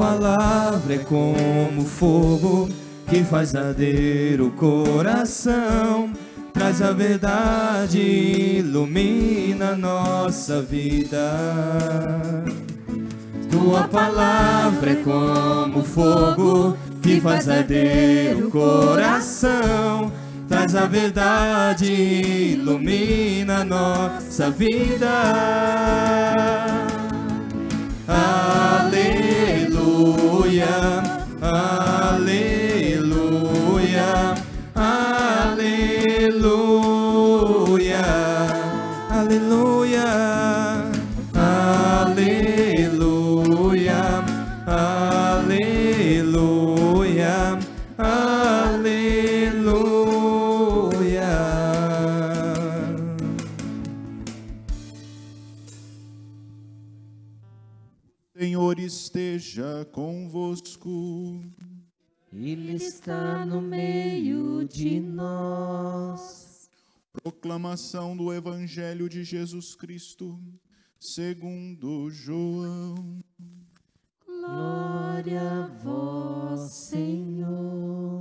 palavra é como fogo que faz arder o coração, traz a verdade, ilumina nossa vida. Tua palavra é como fogo que faz arder o coração, traz a verdade, ilumina nossa vida. Aleluia. Hallelujah. conosco. Ele está no meio de nós. Proclamação do Evangelho de Jesus Cristo, segundo João. Glória a vós, Senhor.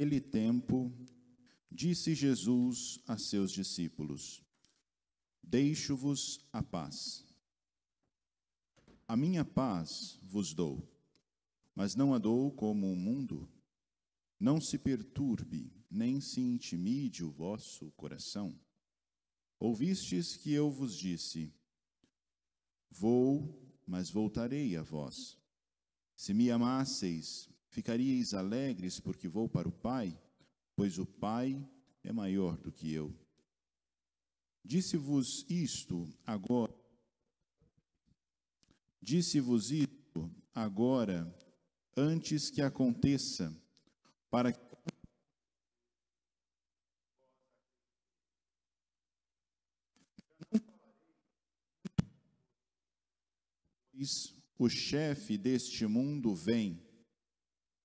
Naquele tempo, disse Jesus a seus discípulos: Deixo-vos a paz. A minha paz vos dou, mas não a dou como o mundo. Não se perturbe, nem se intimide o vosso coração. Ouvistes que eu vos disse: Vou, mas voltarei a vós. Se me amasseis, Ficareis alegres porque vou para o Pai? Pois o Pai é maior do que eu. Disse-vos isto agora. Disse-vos isto agora, antes que aconteça, para que o chefe deste mundo vem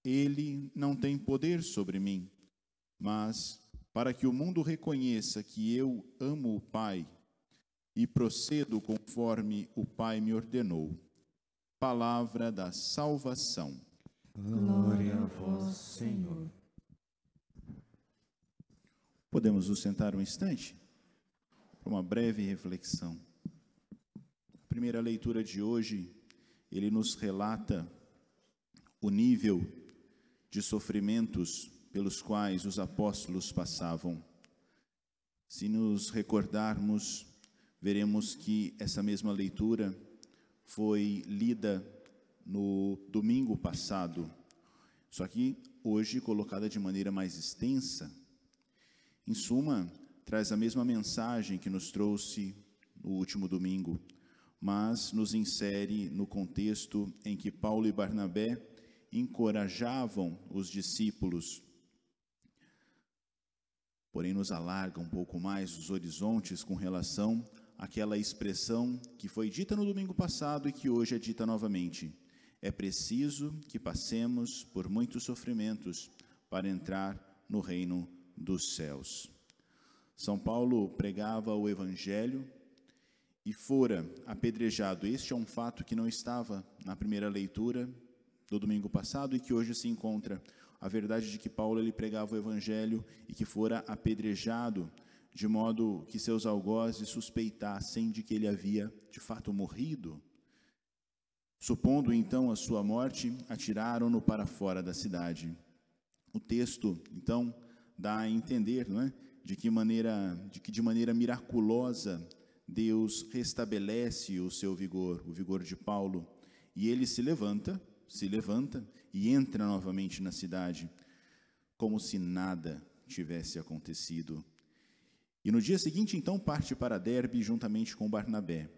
ele não tem poder sobre mim, mas para que o mundo reconheça que eu amo o Pai e procedo conforme o Pai me ordenou. Palavra da salvação. Glória a vós, Senhor. Podemos nos sentar um instante para uma breve reflexão. A primeira leitura de hoje, ele nos relata o nível de sofrimentos pelos quais os apóstolos passavam. Se nos recordarmos, veremos que essa mesma leitura foi lida no domingo passado, só que hoje colocada de maneira mais extensa. Em suma, traz a mesma mensagem que nos trouxe no último domingo, mas nos insere no contexto em que Paulo e Barnabé encorajavam os discípulos. Porém, nos alarga um pouco mais os horizontes com relação àquela expressão que foi dita no domingo passado e que hoje é dita novamente. É preciso que passemos por muitos sofrimentos para entrar no reino dos céus. São Paulo pregava o evangelho e fora apedrejado. Este é um fato que não estava na primeira leitura do domingo passado e que hoje se encontra a verdade de que Paulo ele pregava o evangelho e que fora apedrejado de modo que seus algozes suspeitassem de que ele havia de fato morrido. Supondo então a sua morte, atiraram-no para fora da cidade. O texto então dá a entender, não é, de que maneira, de que de maneira miraculosa Deus restabelece o seu vigor, o vigor de Paulo, e ele se levanta se levanta e entra novamente na cidade, como se nada tivesse acontecido. E no dia seguinte, então, parte para Derbe juntamente com Barnabé.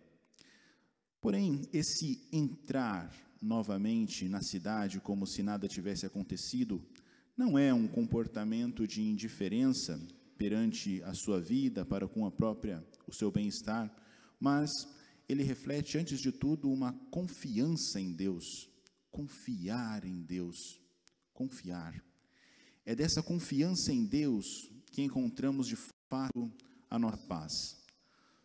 Porém, esse entrar novamente na cidade como se nada tivesse acontecido não é um comportamento de indiferença perante a sua vida, para com a própria, o seu bem-estar, mas ele reflete antes de tudo uma confiança em Deus, confiar em Deus. Confiar. É dessa confiança em Deus que encontramos de fato a nossa paz.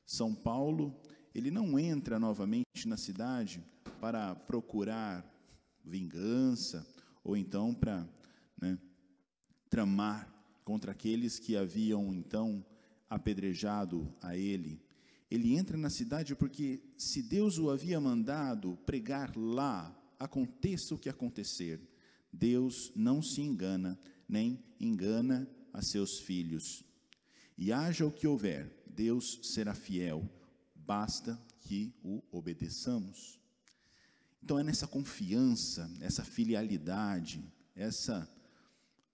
São Paulo, ele não entra novamente na cidade para procurar vingança ou então para né, tramar contra aqueles que haviam então apedrejado a ele. Ele entra na cidade porque se Deus o havia mandado pregar lá aconteça o que acontecer, Deus não se engana, nem engana a seus filhos. E haja o que houver, Deus será fiel, basta que o obedeçamos. Então é nessa confiança, essa filialidade, essa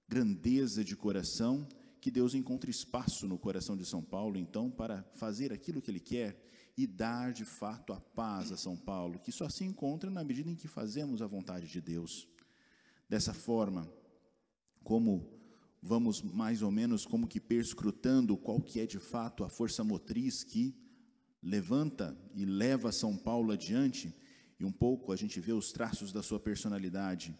grandeza de coração que Deus encontra espaço no coração de São Paulo, então, para fazer aquilo que ele quer e dar de fato a paz a São Paulo, que só se encontra na medida em que fazemos a vontade de Deus. Dessa forma, como vamos mais ou menos como que perscrutando qual que é de fato a força motriz que levanta e leva São Paulo adiante, e um pouco a gente vê os traços da sua personalidade.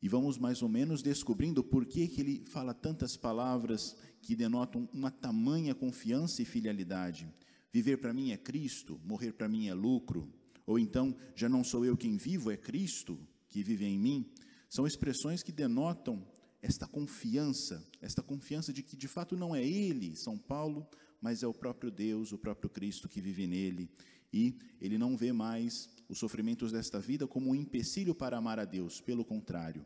E vamos mais ou menos descobrindo por que, que ele fala tantas palavras que denotam uma tamanha confiança e filialidade. Viver para mim é Cristo, morrer para mim é lucro. Ou então, já não sou eu quem vivo, é Cristo que vive em mim. São expressões que denotam esta confiança, esta confiança de que de fato não é ele, São Paulo, mas é o próprio Deus, o próprio Cristo que vive nele. E ele não vê mais os sofrimentos desta vida como um empecilho para amar a Deus, pelo contrário,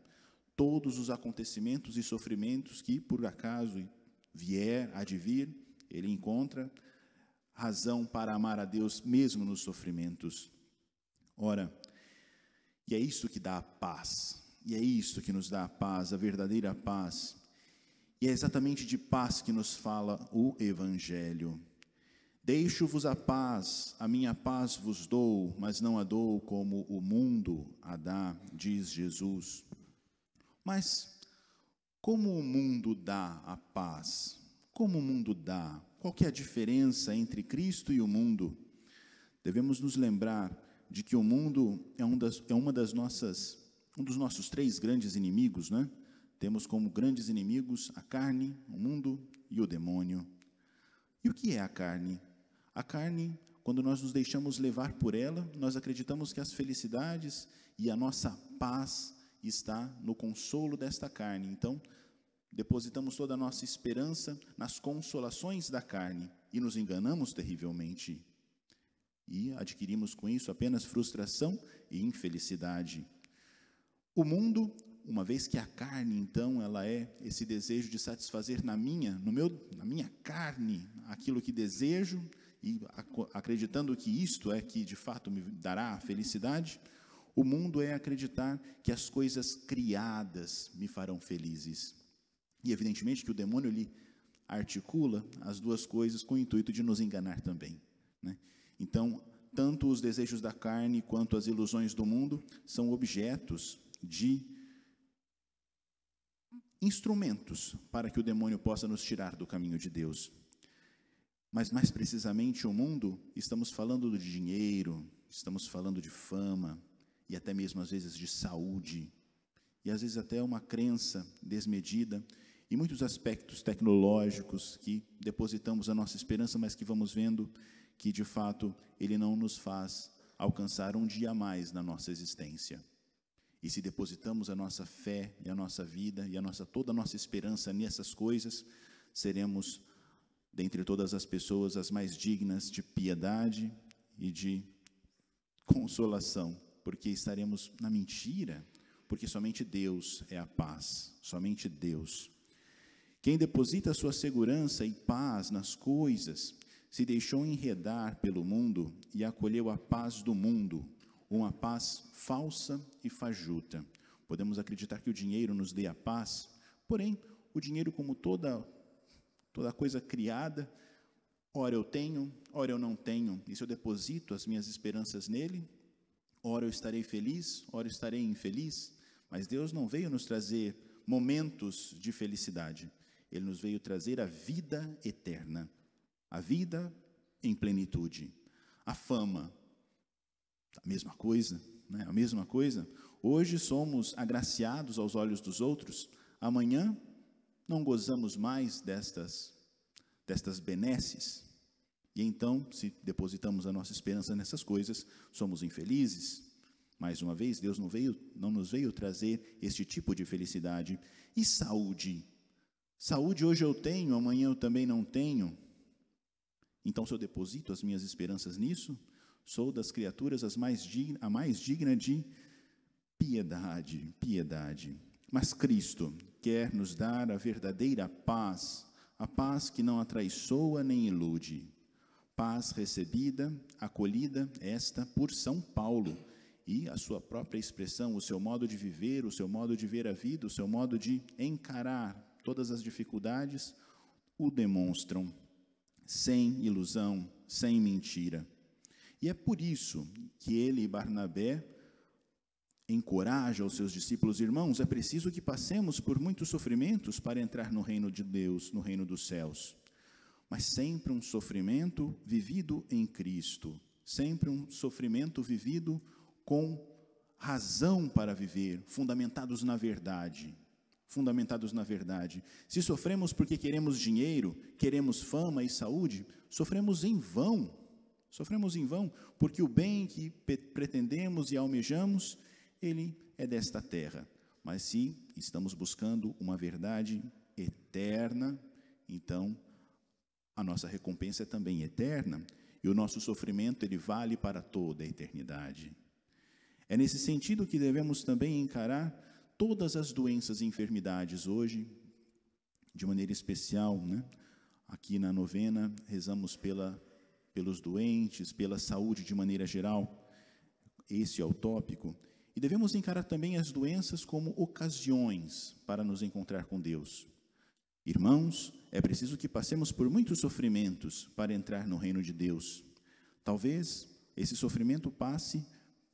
todos os acontecimentos e sofrimentos que por acaso vier, advir, ele encontra razão para amar a Deus mesmo nos sofrimentos. Ora, e é isso que dá a paz, e é isso que nos dá a paz, a verdadeira paz. E é exatamente de paz que nos fala o Evangelho. Deixo-vos a paz, a minha paz vos dou, mas não a dou como o mundo a dá, diz Jesus. Mas como o mundo dá a paz? Como o mundo dá qual que é a diferença entre Cristo e o mundo? Devemos nos lembrar de que o mundo é, um das, é uma das nossas, um dos nossos três grandes inimigos, né? Temos como grandes inimigos a carne, o mundo e o demônio. E o que é a carne? A carne, quando nós nos deixamos levar por ela, nós acreditamos que as felicidades e a nossa paz está no consolo desta carne. Então, Depositamos toda a nossa esperança nas consolações da carne e nos enganamos terrivelmente. E adquirimos com isso apenas frustração e infelicidade. O mundo, uma vez que a carne, então, ela é esse desejo de satisfazer na minha, no meu, na minha carne, aquilo que desejo e acreditando que isto é que de fato me dará a felicidade, o mundo é acreditar que as coisas criadas me farão felizes. E evidentemente que o demônio lhe articula as duas coisas com o intuito de nos enganar também. Né? Então, tanto os desejos da carne quanto as ilusões do mundo são objetos de instrumentos para que o demônio possa nos tirar do caminho de Deus. Mas mais precisamente o mundo, estamos falando de dinheiro, estamos falando de fama e até mesmo às vezes de saúde e às vezes até uma crença desmedida e muitos aspectos tecnológicos que depositamos a nossa esperança, mas que vamos vendo que de fato ele não nos faz alcançar um dia a mais na nossa existência. E se depositamos a nossa fé e a nossa vida e a nossa toda a nossa esperança nessas coisas, seremos dentre todas as pessoas as mais dignas de piedade e de consolação, porque estaremos na mentira, porque somente Deus é a paz, somente Deus quem deposita sua segurança e paz nas coisas se deixou enredar pelo mundo e acolheu a paz do mundo, uma paz falsa e fajuta. Podemos acreditar que o dinheiro nos dê a paz, porém, o dinheiro, como toda, toda coisa criada, ora eu tenho, ora eu não tenho, e se eu deposito as minhas esperanças nele, ora eu estarei feliz, ora eu estarei infeliz, mas Deus não veio nos trazer momentos de felicidade. Ele nos veio trazer a vida eterna, a vida em plenitude, a fama. A mesma coisa, né? A mesma coisa. Hoje somos agraciados aos olhos dos outros, amanhã não gozamos mais destas destas benesses. E então, se depositamos a nossa esperança nessas coisas, somos infelizes. Mais uma vez, Deus não veio, não nos veio trazer este tipo de felicidade e saúde Saúde hoje eu tenho, amanhã eu também não tenho. Então, se eu deposito as minhas esperanças nisso, sou das criaturas as mais digna, a mais digna de piedade, piedade. Mas Cristo quer nos dar a verdadeira paz, a paz que não atraiçoa nem ilude. Paz recebida, acolhida, esta por São Paulo e a sua própria expressão, o seu modo de viver, o seu modo de ver a vida, o seu modo de encarar todas as dificuldades o demonstram, sem ilusão, sem mentira. E é por isso que ele e Barnabé encoraja os seus discípulos, irmãos, é preciso que passemos por muitos sofrimentos para entrar no reino de Deus, no reino dos céus. Mas sempre um sofrimento vivido em Cristo, sempre um sofrimento vivido com razão para viver, fundamentados na verdade, fundamentados na verdade. Se sofremos porque queremos dinheiro, queremos fama e saúde, sofremos em vão. Sofremos em vão, porque o bem que pretendemos e almejamos, ele é desta terra. Mas se estamos buscando uma verdade eterna, então a nossa recompensa é também eterna e o nosso sofrimento ele vale para toda a eternidade. É nesse sentido que devemos também encarar todas as doenças e enfermidades hoje, de maneira especial, né? aqui na novena, rezamos pela, pelos doentes, pela saúde de maneira geral, esse é o tópico, e devemos encarar também as doenças como ocasiões para nos encontrar com Deus. Irmãos, é preciso que passemos por muitos sofrimentos para entrar no reino de Deus. Talvez esse sofrimento passe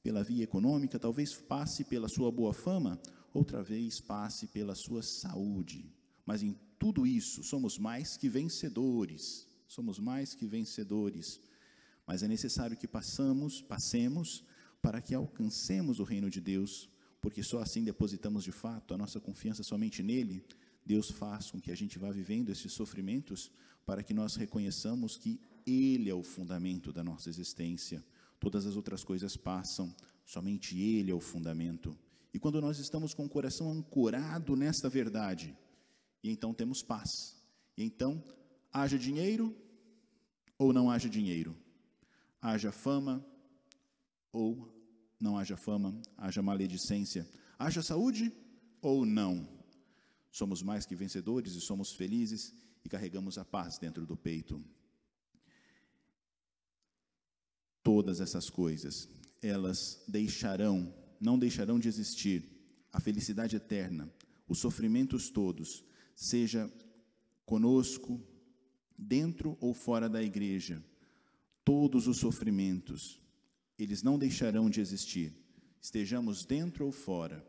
pela via econômica, talvez passe pela sua boa fama, outra vez passe pela sua saúde. Mas em tudo isso, somos mais que vencedores. Somos mais que vencedores. Mas é necessário que passamos, passemos para que alcancemos o reino de Deus, porque só assim depositamos de fato a nossa confiança somente nele. Deus faz com que a gente vá vivendo esses sofrimentos para que nós reconheçamos que ele é o fundamento da nossa existência. Todas as outras coisas passam, somente ele é o fundamento. E quando nós estamos com o coração ancorado nesta verdade, e então temos paz. E então, haja dinheiro ou não haja dinheiro, haja fama ou não haja fama, haja maledicência, haja saúde ou não. Somos mais que vencedores e somos felizes e carregamos a paz dentro do peito. Todas essas coisas, elas deixarão não deixarão de existir, a felicidade eterna, os sofrimentos todos, seja conosco, dentro ou fora da igreja, todos os sofrimentos, eles não deixarão de existir, estejamos dentro ou fora.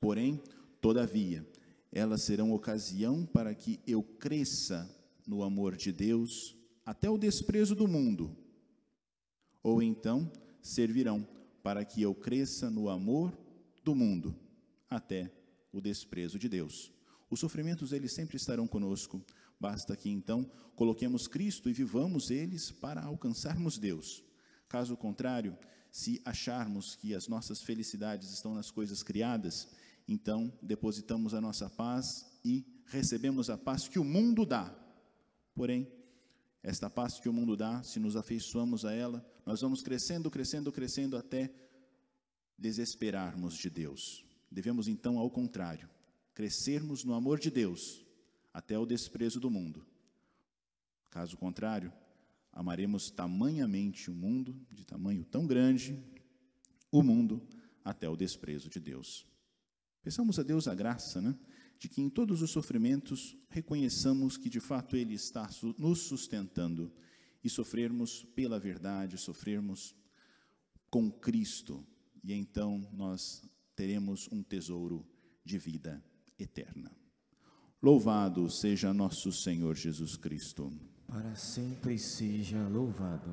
Porém, todavia, elas serão ocasião para que eu cresça no amor de Deus até o desprezo do mundo. Ou então servirão para que eu cresça no amor do mundo até o desprezo de Deus. Os sofrimentos eles sempre estarão conosco, basta que então coloquemos Cristo e vivamos eles para alcançarmos Deus. Caso contrário, se acharmos que as nossas felicidades estão nas coisas criadas, então depositamos a nossa paz e recebemos a paz que o mundo dá. Porém, esta paz que o mundo dá, se nos afeiçoamos a ela, nós vamos crescendo, crescendo, crescendo até desesperarmos de Deus. Devemos então, ao contrário, crescermos no amor de Deus até o desprezo do mundo. Caso contrário, amaremos tamanhamente o mundo, de tamanho tão grande, o mundo até o desprezo de Deus. Peçamos a Deus a graça, né? de que em todos os sofrimentos reconheçamos que de fato Ele está nos sustentando e sofrermos pela verdade, sofrermos com Cristo, e então nós teremos um tesouro de vida eterna. Louvado seja nosso Senhor Jesus Cristo. Para sempre seja louvado.